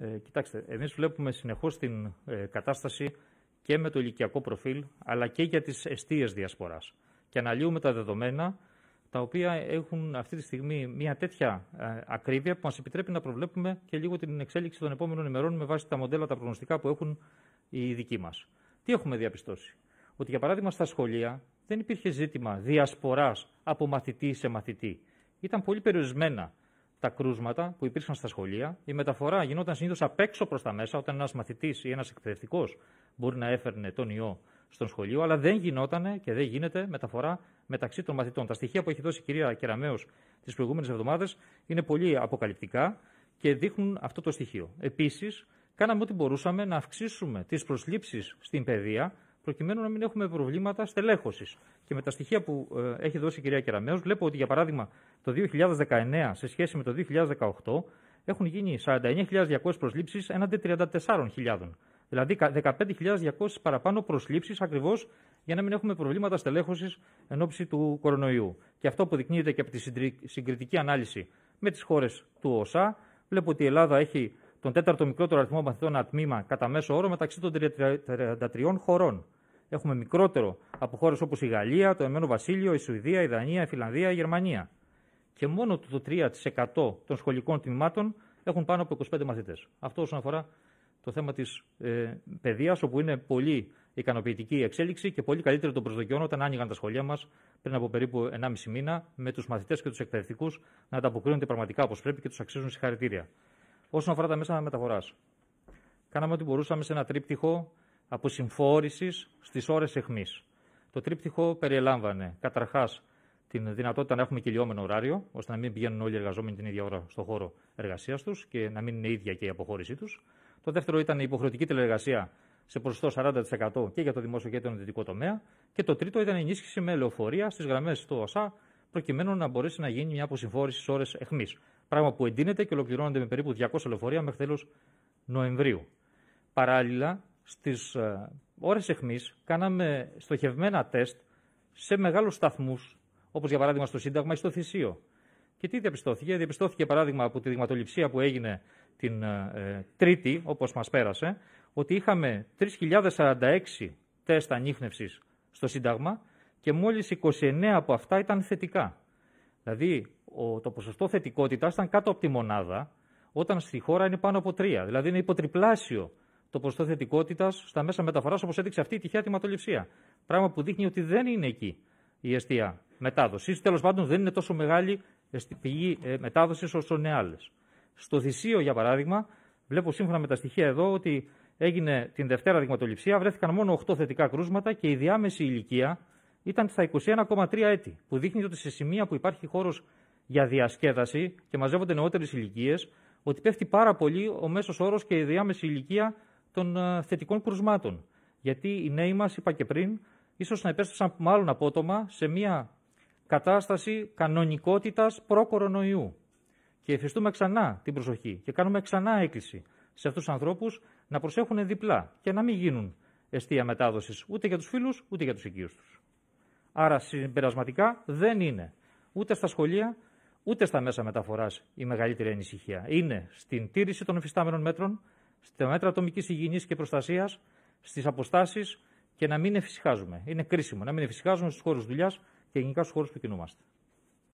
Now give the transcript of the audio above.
Ε, κοιτάξτε, εμείς βλέπουμε συνεχώς την ε, κατάσταση και με το ηλικιακό προφίλ, αλλά και για τις αιστείες διασποράς. Και αναλύουμε τα δεδομένα, τα οποία έχουν αυτή τη στιγμή μια τέτοια ε, ακρίβεια που μας επιτρέπει να προβλέπουμε και λίγο την εξέλιξη των επόμενων ημερών με βάση τα μοντέλα, τα προγνωστικά που έχουν οι δικοί μας. Τι έχουμε διαπιστώσει. Ότι για παράδειγμα στα σχολεία δεν υπήρχε ζήτημα διασποράς από μαθητή σε μαθητή. Ήταν πολύ περιορισμένα τα κρούσματα που υπήρχαν στα σχολεία. Η μεταφορά γινόταν συνήθως απ' έξω προς τα μέσα, όταν ένας μαθητής ή ένας εκπαιδευτικός μπορεί να έφερνε τον ιό στο σχολείο, αλλά δεν γινόταν και δεν γίνεται μεταφορά μεταξύ των μαθητών. Τα στοιχεία που έχει δώσει η κυρία Κεραμέο τις προηγούμενες εβδομάδες είναι πολύ αποκαλυπτικά και δείχνουν αυτό το στοιχείο. Επίσης, κάναμε ό,τι μπορούσαμε να αυξήσουμε τις προσλήψεις στην παιδεία προκειμένου να μην έχουμε προβλήματα στελέχωσης. Και με τα στοιχεία που ε, έχει δώσει η κυρία Κεραμέως, βλέπω ότι για παράδειγμα το 2019 σε σχέση με το 2018 έχουν γίνει 49.200 προσλήψεις, έναντι 34.000. Δηλαδή 15.200 παραπάνω προσλήψεις ακριβώς, για να μην έχουμε προβλήματα στελέχωσης εν ώψη του κορονοϊού. Και αυτό αποδεικνύεται και από τη συγκριτική ανάλυση με τις χώρες του ΟΣΑ. Βλέπω ότι η Ελλάδα έχει τον τέταρτο μικρότερο αριθμό μαθητών ατμήμα κατά μέσο όρο μεταξύ των 33 χωρών. Έχουμε μικρότερο από χώρες όπως η Γαλλία, το Εμένο Βασίλειο, η Σουηδία, η Δανία, η Φιλανδία, η Γερμανία. Και μόνο το 3% των σχολικών τμήματων έχουν πάνω από 25 μαθητές. Αυτό όσον αφορά το θέμα της ε, παιδείας, όπου είναι πολύ ικανοποιητική η εξέλιξη και πολύ καλύτερο των προσδοκιών όταν άνοιγαν τα σχολεία μας πριν από περίπου 1,5 μήνα, με τους μαθητές και τους εκπαιδευτικούς να ανταποκρίνονται πραγματικά όπως πρέπει και τους αξίζουν συγχαρητήρια. Όσον αφορά τα μέσα μεταφοράς, κάναμε ό,τι μπορούσαμε σε ένα τρίπτυχο αποσυμφόρησης στις ώρες εχμής. Το τρίπτυχο περιελάμβανε καταρχάς την δυνατότητα να έχουμε κυλιόμενο ωράριο, ώστε να μην πηγαίνουν όλοι οι εργαζόμενοι την ίδια ώρα στον χώρο εργασίας τους και να μην είναι ίδια και η αποχώρησή τους. Το δεύτερο ήταν η υποχρεωτική τηλεργασία σε ποσοστό 40% και για το δημόσιο και τον ιδιωτικό τομέα. Και το τρίτο ήταν η ενίσχυση με λεωφορεία στις γραμμές του ΟΣΑ, προκειμένου να μπορέσει να γίνει μια αποσυμφόρηση στις ώρες αιχμής. Πράγμα που εντείνεται και ολοκληρώνεται με περίπου 200 λεωφορεία μέχρι τέλος Νοεμβρίου. Παράλληλα, στις ε, ώρες εχμής κάναμε στοχευμένα τεστ σε μεγάλους σταθμούς, όπως για παράδειγμα στο Σύνταγμα ή στο Θησίο. Και τι διαπιστώθηκε. Διαπιστώθηκε παράδειγμα από τη δειγματοληψία που έγινε την ε, ε, Τρίτη, όπως μας πέρασε, ότι είχαμε 3.046 τεστ ανείχνευσης στο Σύνταγμα και μόλις 29 από αυτά ήταν θετικά. Δηλαδή το ποσοστό θετικότητας ήταν κάτω από τη μονάδα, όταν στη χώρα είναι πάνω από 3. Δηλαδή είναι υποτριπλάσιο το ποσοστό θετικότητας στα μέσα μεταφοράς, όπως έδειξε αυτή η τυχαία δηματοληψία. Πράγμα που δείχνει ότι δεν είναι εκεί η αιστεία μετάδοσης. Τέλος πάντων, δεν είναι τόσο μεγάλη πηγή ε, μετάδοσης όσο είναι άλλες. Στο Θησίο, για παράδειγμα, βλέπω σύμφωνα με τα στοιχεία εδώ ότι έγινε την Δευτέρα δειγματοληψία, βρέθηκαν μόνο 8 θετικά κρούσματα και η διάμεση ηλικία ήταν στα 21,3 έτη, που δείχνει ότι σε σημεία που υπάρχει χώρος για διασκέδαση και μαζεύονται νεότερες ηλικίες, ότι πέφτει πάρα πολύ ο μέσος όρος και η διάμεση ηλικία των ε, θετικών κρουσμάτων. Γιατί οι νέοι μας είπα και πριν, ίσως να επέστρεψαν μάλλον απότομα σε μια κατασταση κανονικότητας κανονικότητας προ-κορονοϊού. Και εφιστούμε ξανά την προσοχή και κάνουμε ξανά έκκληση σε αυτούς τους ανθρώπους να προσέχουν διπλά και να μην γίνουν αιστεία μετάδοσης ούτε για τους φίλους ούτε για τους οικείους τους. Άρα συμπερασματικά δεν είναι ούτε στα σχολεία ούτε στα μέσα μεταφοράς η μεγαλύτερη ανησυχία. Είναι στην τήρηση των εφιστάμενων μέτρων, στα μέτρα ατομικής υγιεινής και προστασίας, στις αποστάσεις και να μην εφησυχάζουμε. Είναι κρίσιμο να μην εφησυχάζουμε στους χώρους δουλειάς και γενικά στους χώρους που κινούμαστε.